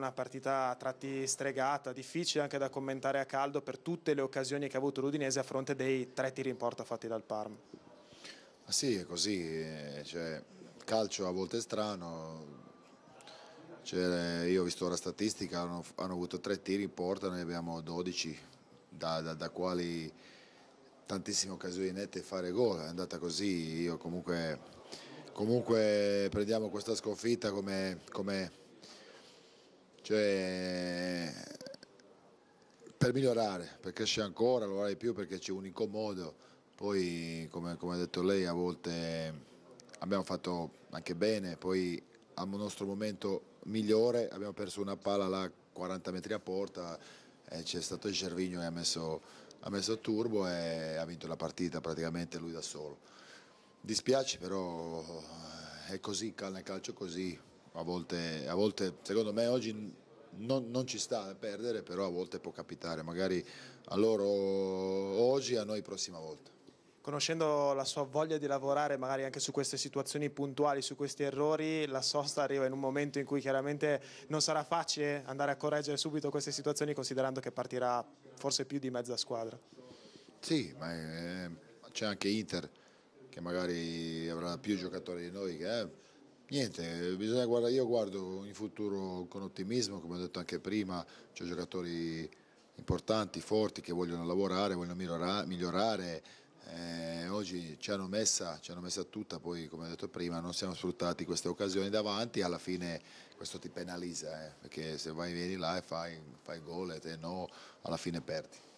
una partita a tratti stregata, difficile anche da commentare a caldo per tutte le occasioni che ha avuto l'Udinese a fronte dei tre tiri in porta fatti dal Parma. Ah sì, è così, eh, cioè, calcio a volte è strano, cioè, eh, io ho visto la statistica, hanno, hanno, avuto tre tiri in porta, noi abbiamo 12, da, da, da quali tantissime occasioni nette fare gol, è andata così, io comunque, comunque prendiamo questa sconfitta come, come cioè, per migliorare, per crescere ancora, lavorare di più perché c'è un incomodo. Poi, come, come, ha detto lei, a volte abbiamo fatto anche bene, poi al nostro momento migliore abbiamo perso una palla là 40 metri a porta, c'è stato il Cervigno che ha messo, ha messo turbo e ha vinto la partita praticamente lui da solo. Dispiace però eh, è così, nel calcio così, a volte, a volte secondo me oggi non, non, ci sta a perdere, però a volte può capitare, magari a loro oggi, a noi prossima volta. Conoscendo la sua voglia di lavorare magari anche su queste situazioni puntuali, su questi errori, la sosta arriva in un momento in cui chiaramente non sarà facile andare a correggere subito queste situazioni considerando che partirà forse più di mezza squadra. Sì, ma eh, c'è anche Inter che magari avrà più giocatori di noi che... Eh, Niente, guardare, io guardo in futuro con ottimismo, come ho detto anche prima, c'è giocatori importanti, forti, che vogliono lavorare, vogliono migliorare, eh, oggi ci hanno, messa, ci hanno, messa, tutta, poi come ho detto prima non siamo sfruttati queste occasioni davanti, alla fine questo ti penalizza, eh, perché se vai e vieni là e fai, fai gol e te no, alla fine perdi.